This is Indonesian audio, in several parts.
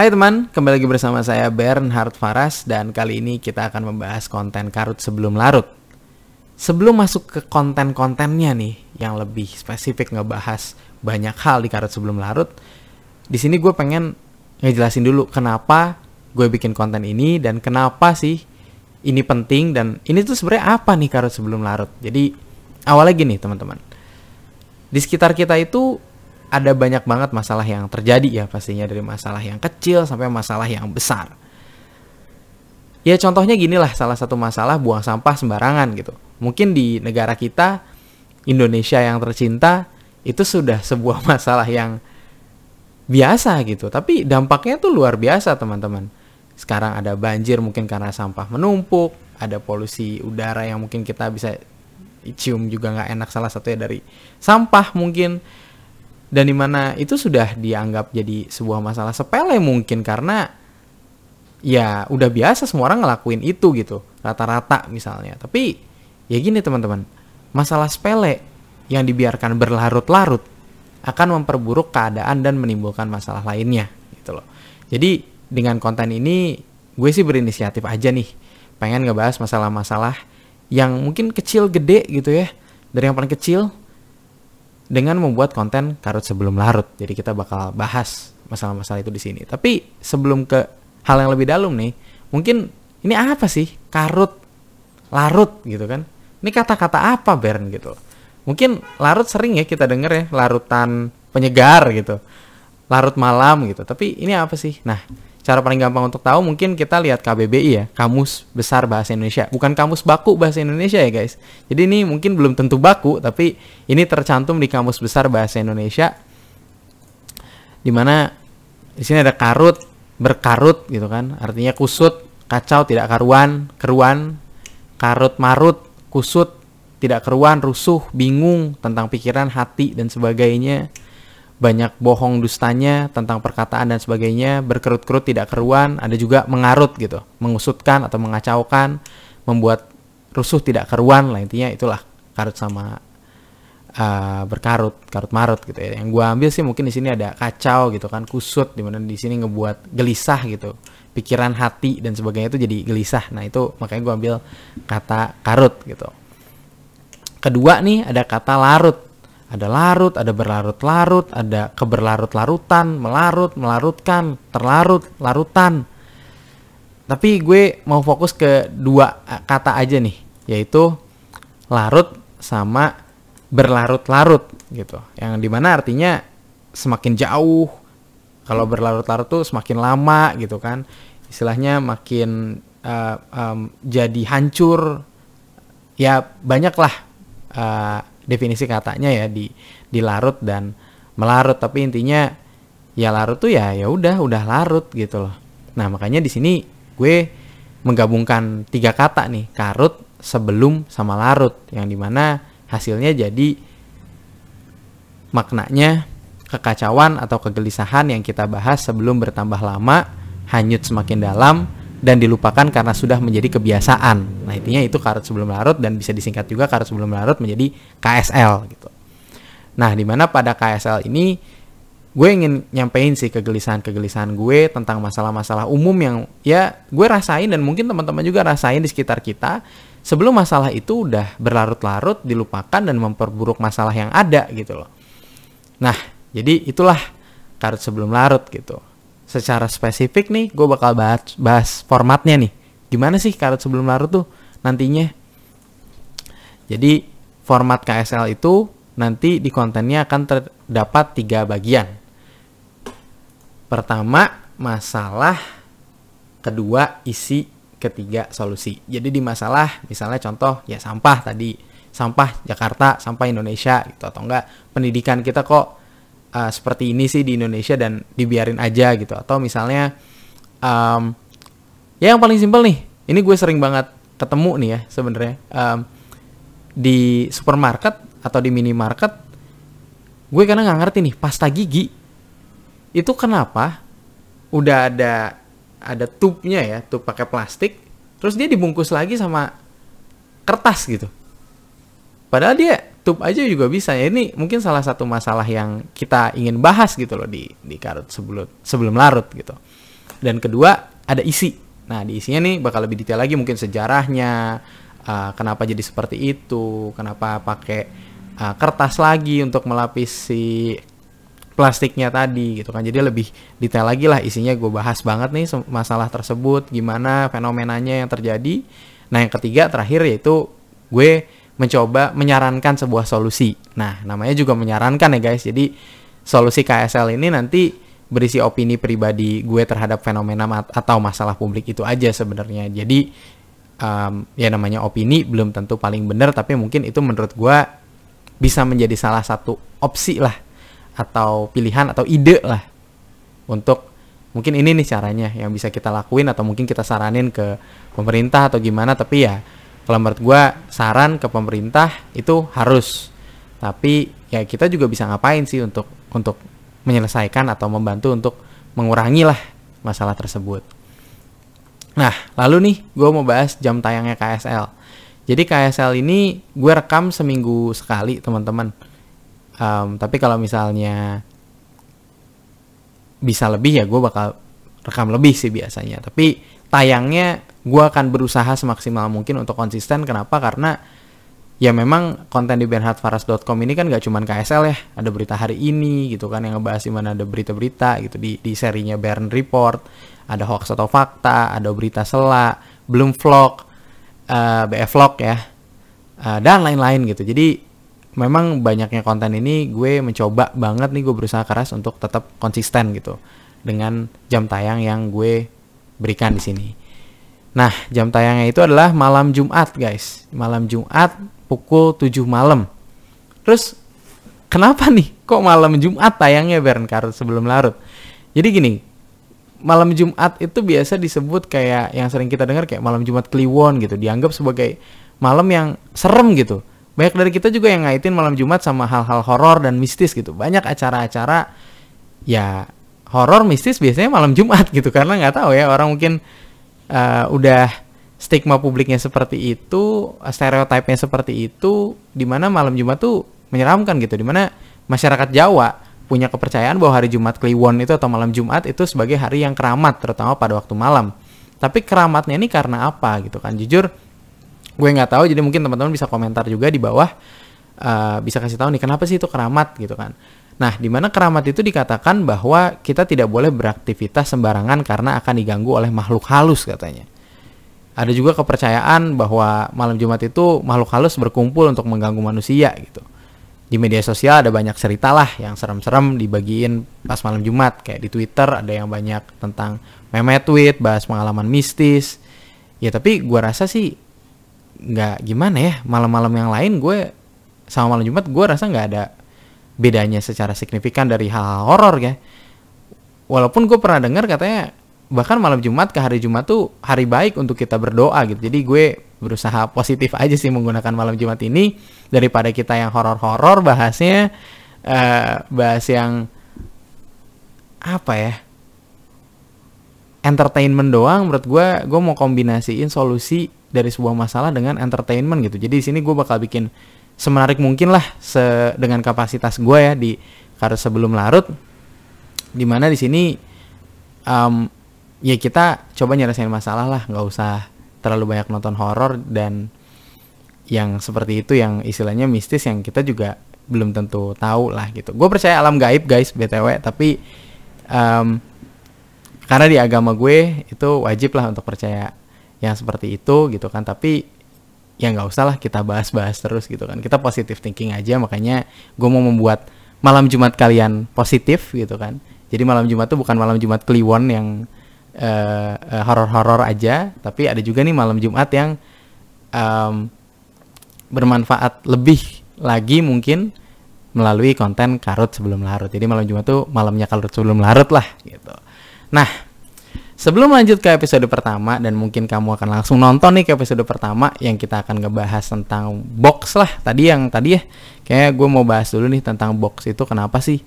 Hai teman, kembali lagi bersama saya Bernhard Faras dan kali ini kita akan membahas konten karut sebelum larut. Sebelum masuk ke konten-kontennya nih yang lebih spesifik ngebahas banyak hal di karut sebelum larut, di sini gue pengen ngejelasin dulu kenapa gue bikin konten ini dan kenapa sih ini penting dan ini tuh sebenarnya apa nih karut sebelum larut. Jadi awalnya gini teman-teman. Di sekitar kita itu ada banyak banget masalah yang terjadi ya pastinya dari masalah yang kecil sampai masalah yang besar. Ya contohnya gini lah salah satu masalah buang sampah sembarangan gitu. Mungkin di negara kita Indonesia yang tercinta itu sudah sebuah masalah yang biasa gitu, tapi dampaknya tuh luar biasa teman-teman. Sekarang ada banjir mungkin karena sampah menumpuk, ada polusi udara yang mungkin kita bisa cium juga nggak enak salah satunya dari sampah mungkin dan dimana itu sudah dianggap jadi sebuah masalah sepele mungkin karena ya udah biasa semua orang ngelakuin itu gitu rata-rata misalnya tapi ya gini teman-teman masalah sepele yang dibiarkan berlarut-larut akan memperburuk keadaan dan menimbulkan masalah lainnya gitu loh jadi dengan konten ini gue sih berinisiatif aja nih pengen ngebahas masalah-masalah yang mungkin kecil gede gitu ya dari yang paling kecil dengan membuat konten karut sebelum larut. Jadi kita bakal bahas masalah-masalah itu di sini. Tapi sebelum ke hal yang lebih dalam nih, mungkin ini apa sih karut larut gitu kan? Ini kata-kata apa Bern gitu? Mungkin larut sering ya kita denger ya larutan penyegar gitu, larut malam gitu. Tapi ini apa sih? Nah, cara paling gampang untuk tahu mungkin kita lihat KBBI ya, Kamus Besar Bahasa Indonesia. Bukan kamus baku bahasa Indonesia ya, guys. Jadi ini mungkin belum tentu baku, tapi ini tercantum di Kamus Besar Bahasa Indonesia. di mana di sini ada karut, berkarut gitu kan. Artinya kusut, kacau, tidak karuan, keruan, karut marut, kusut, tidak keruan, rusuh, bingung tentang pikiran, hati dan sebagainya banyak bohong dustanya tentang perkataan dan sebagainya, berkerut-kerut tidak keruan, ada juga mengarut gitu, mengusutkan atau mengacaukan, membuat rusuh tidak keruan lah intinya itulah karut sama uh, berkarut, karut marut gitu ya. Yang gue ambil sih mungkin di sini ada kacau gitu kan, kusut dimana di sini ngebuat gelisah gitu, pikiran hati dan sebagainya itu jadi gelisah. Nah itu makanya gue ambil kata karut gitu. Kedua nih ada kata larut ada larut, ada berlarut-larut, ada keberlarut-larutan, melarut, melarutkan, terlarut, larutan. Tapi gue mau fokus ke dua eh, kata aja nih, yaitu larut sama berlarut-larut gitu. Yang dimana artinya semakin jauh, kalau berlarut-larut tuh semakin lama gitu kan. Istilahnya makin uh, um, jadi hancur. Ya banyaklah. lah eh, uh, definisi katanya ya di dilarut larut dan melarut tapi intinya ya larut tuh ya ya udah udah larut gitu loh nah makanya di sini gue menggabungkan tiga kata nih karut sebelum sama larut yang dimana hasilnya jadi maknanya kekacauan atau kegelisahan yang kita bahas sebelum bertambah lama hanyut semakin dalam dan dilupakan karena sudah menjadi kebiasaan. Nah, intinya itu karat sebelum larut dan bisa disingkat juga karat sebelum larut menjadi KSL gitu. Nah, mana pada KSL ini gue ingin nyampein sih kegelisahan-kegelisahan gue tentang masalah-masalah umum yang ya gue rasain dan mungkin teman-teman juga rasain di sekitar kita sebelum masalah itu udah berlarut-larut dilupakan dan memperburuk masalah yang ada gitu loh. Nah, jadi itulah karet sebelum larut gitu secara spesifik nih gue bakal bahas, bahas formatnya nih. Gimana sih karat sebelum larut tuh nantinya? Jadi format KSL itu nanti di kontennya akan terdapat tiga bagian. Pertama, masalah. Kedua, isi. Ketiga, solusi. Jadi di masalah, misalnya contoh ya sampah tadi. Sampah Jakarta, sampah Indonesia gitu atau enggak pendidikan kita kok uh, seperti ini sih di Indonesia dan dibiarin aja gitu atau misalnya um, ya yang paling simpel nih ini gue sering banget ketemu nih ya sebenarnya um, di supermarket atau di minimarket gue karena nggak ngerti nih pasta gigi itu kenapa udah ada ada tubnya ya tub pakai plastik terus dia dibungkus lagi sama kertas gitu padahal dia YouTube aja juga bisa ya ini mungkin salah satu masalah yang kita ingin bahas gitu loh di di karut sebelum sebelum larut gitu dan kedua ada isi nah di isinya nih bakal lebih detail lagi mungkin sejarahnya uh, kenapa jadi seperti itu kenapa pakai uh, kertas lagi untuk melapisi plastiknya tadi gitu kan jadi lebih detail lagi lah isinya gue bahas banget nih masalah tersebut gimana fenomenanya yang terjadi nah yang ketiga terakhir yaitu gue mencoba menyarankan sebuah solusi. Nah, namanya juga menyarankan ya guys. Jadi solusi KSL ini nanti berisi opini pribadi gue terhadap fenomena atau masalah publik itu aja sebenarnya. Jadi um, ya namanya opini belum tentu paling benar tapi mungkin itu menurut gue bisa menjadi salah satu opsi lah atau pilihan atau ide lah untuk mungkin ini nih caranya yang bisa kita lakuin atau mungkin kita saranin ke pemerintah atau gimana tapi ya kalau menurut gue saran ke pemerintah itu harus tapi ya kita juga bisa ngapain sih untuk untuk menyelesaikan atau membantu untuk mengurangi lah masalah tersebut nah lalu nih gue mau bahas jam tayangnya KSL jadi KSL ini gue rekam seminggu sekali teman-teman um, tapi kalau misalnya bisa lebih ya gue bakal rekam lebih sih biasanya tapi tayangnya gue akan berusaha semaksimal mungkin untuk konsisten kenapa karena ya memang konten di benhardfaras.com ini kan gak cuman KSL ya ada berita hari ini gitu kan yang ngebahas gimana ada berita-berita gitu di di serinya Bern Report ada hoax atau fakta ada berita sela belum vlog uh, eh, BF vlog ya uh, dan lain-lain gitu jadi memang banyaknya konten ini gue mencoba banget nih gue berusaha keras untuk tetap konsisten gitu dengan jam tayang yang gue berikan di sini. Nah, jam tayangnya itu adalah malam Jumat, guys. Malam Jumat pukul 7 malam. Terus kenapa nih kok malam Jumat tayangnya Bern Kartu sebelum larut? Jadi gini, malam Jumat itu biasa disebut kayak yang sering kita dengar kayak malam Jumat Kliwon gitu, dianggap sebagai malam yang serem gitu. Banyak dari kita juga yang ngaitin malam Jumat sama hal-hal horor dan mistis gitu. Banyak acara-acara ya horor mistis biasanya malam Jumat gitu karena nggak tahu ya orang mungkin uh, udah stigma publiknya seperti itu, stereotipnya seperti itu, di mana malam Jumat tuh menyeramkan gitu, di mana masyarakat Jawa punya kepercayaan bahwa hari Jumat Kliwon itu atau malam Jumat itu sebagai hari yang keramat, terutama pada waktu malam. Tapi keramatnya ini karena apa gitu kan? Jujur, gue nggak tahu, jadi mungkin teman-teman bisa komentar juga di bawah, uh, bisa kasih tahu nih kenapa sih itu keramat gitu kan? Nah, di mana keramat itu dikatakan bahwa kita tidak boleh beraktivitas sembarangan karena akan diganggu oleh makhluk halus katanya. Ada juga kepercayaan bahwa malam Jumat itu makhluk halus berkumpul untuk mengganggu manusia gitu. Di media sosial ada banyak cerita lah yang serem-serem dibagiin pas malam Jumat. Kayak di Twitter ada yang banyak tentang meme tweet, bahas pengalaman mistis. Ya tapi gue rasa sih nggak gimana ya malam-malam yang lain gue sama malam Jumat gue rasa nggak ada bedanya secara signifikan dari hal-hal horor ya. Walaupun gue pernah dengar katanya bahkan malam Jumat ke hari Jumat tuh hari baik untuk kita berdoa gitu. Jadi gue berusaha positif aja sih menggunakan malam Jumat ini daripada kita yang horor-horor bahasnya uh, bahas yang apa ya? Entertainment doang menurut gue gue mau kombinasiin solusi dari sebuah masalah dengan entertainment gitu. Jadi di sini gue bakal bikin semenarik mungkin lah se dengan kapasitas gue ya di karena sebelum larut dimana di sini um, ya kita coba nyelesain masalah lah nggak usah terlalu banyak nonton horor dan yang seperti itu yang istilahnya mistis yang kita juga belum tentu tahu lah gitu gue percaya alam gaib guys btw tapi um, karena di agama gue itu wajib lah untuk percaya yang seperti itu gitu kan tapi ya nggak usah lah kita bahas-bahas terus gitu kan kita positif thinking aja makanya gue mau membuat malam Jumat kalian positif gitu kan jadi malam Jumat tuh bukan malam Jumat Kliwon yang uh, uh, horor-horor aja tapi ada juga nih malam Jumat yang um, bermanfaat lebih lagi mungkin melalui konten karut sebelum larut jadi malam Jumat tuh malamnya karut sebelum larut lah gitu nah Sebelum lanjut ke episode pertama dan mungkin kamu akan langsung nonton nih ke episode pertama yang kita akan ngebahas tentang box lah tadi yang tadi ya kayak gue mau bahas dulu nih tentang box itu kenapa sih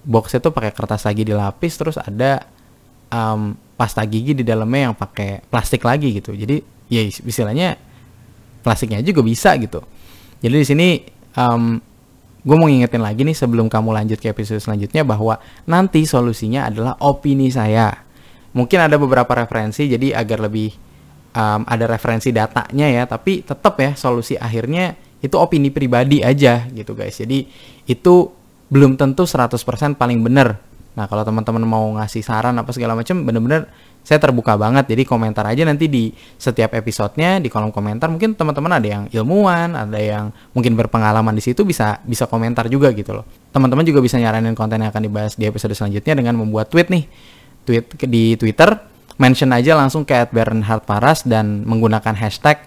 box itu pakai kertas lagi dilapis terus ada um, pasta gigi di dalamnya yang pakai plastik lagi gitu jadi ya istilahnya plastiknya juga bisa gitu jadi di sini um, gue mau ngingetin lagi nih sebelum kamu lanjut ke episode selanjutnya bahwa nanti solusinya adalah opini saya mungkin ada beberapa referensi jadi agar lebih um, ada referensi datanya ya tapi tetap ya solusi akhirnya itu opini pribadi aja gitu guys jadi itu belum tentu 100% paling bener nah kalau teman-teman mau ngasih saran apa segala macam bener-bener saya terbuka banget jadi komentar aja nanti di setiap episodenya di kolom komentar mungkin teman-teman ada yang ilmuwan ada yang mungkin berpengalaman di situ bisa bisa komentar juga gitu loh teman-teman juga bisa nyaranin konten yang akan dibahas di episode selanjutnya dengan membuat tweet nih tweet di Twitter mention aja langsung ke @bernhard paras dan menggunakan hashtag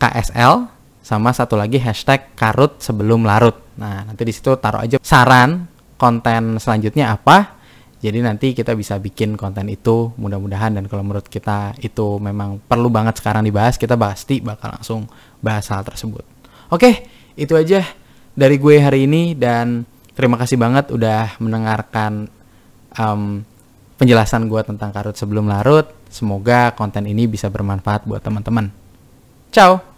KSL sama satu lagi hashtag karut sebelum larut. Nah, nanti di situ taruh aja saran konten selanjutnya apa. Jadi nanti kita bisa bikin konten itu mudah-mudahan dan kalau menurut kita itu memang perlu banget sekarang dibahas, kita pasti bakal langsung bahas hal tersebut. Oke, itu aja dari gue hari ini dan terima kasih banget udah mendengarkan um, penjelasan gue tentang karut sebelum larut. Semoga konten ini bisa bermanfaat buat teman-teman. Ciao!